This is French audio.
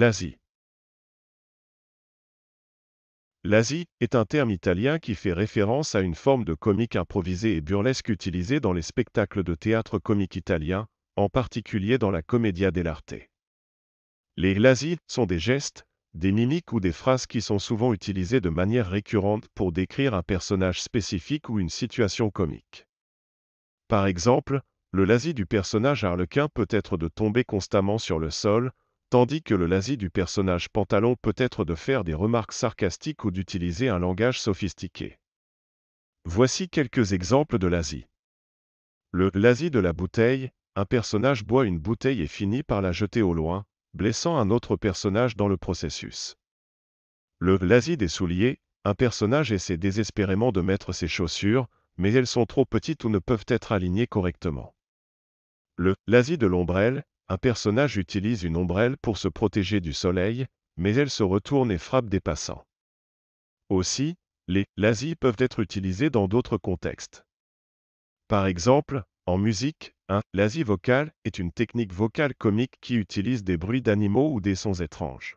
L'Asie. L'Asie est un terme italien qui fait référence à une forme de comique improvisée et burlesque utilisée dans les spectacles de théâtre comique italien, en particulier dans la commedia dell'arte. Les l'Asie » sont des gestes, des mimiques ou des phrases qui sont souvent utilisées de manière récurrente pour décrire un personnage spécifique ou une situation comique. Par exemple, le lasi du personnage harlequin peut être de tomber constamment sur le sol, tandis que le lazy du personnage pantalon peut être de faire des remarques sarcastiques ou d'utiliser un langage sophistiqué. Voici quelques exemples de lazy. Le lazy de la bouteille, un personnage boit une bouteille et finit par la jeter au loin, blessant un autre personnage dans le processus. Le lazy des souliers, un personnage essaie désespérément de mettre ses chaussures, mais elles sont trop petites ou ne peuvent être alignées correctement. Le lazy de l'ombrelle, un personnage utilise une ombrelle pour se protéger du soleil, mais elle se retourne et frappe des passants. Aussi, les lazis peuvent être utilisés dans d'autres contextes. Par exemple, en musique, un lazi vocal est une technique vocale comique qui utilise des bruits d'animaux ou des sons étranges.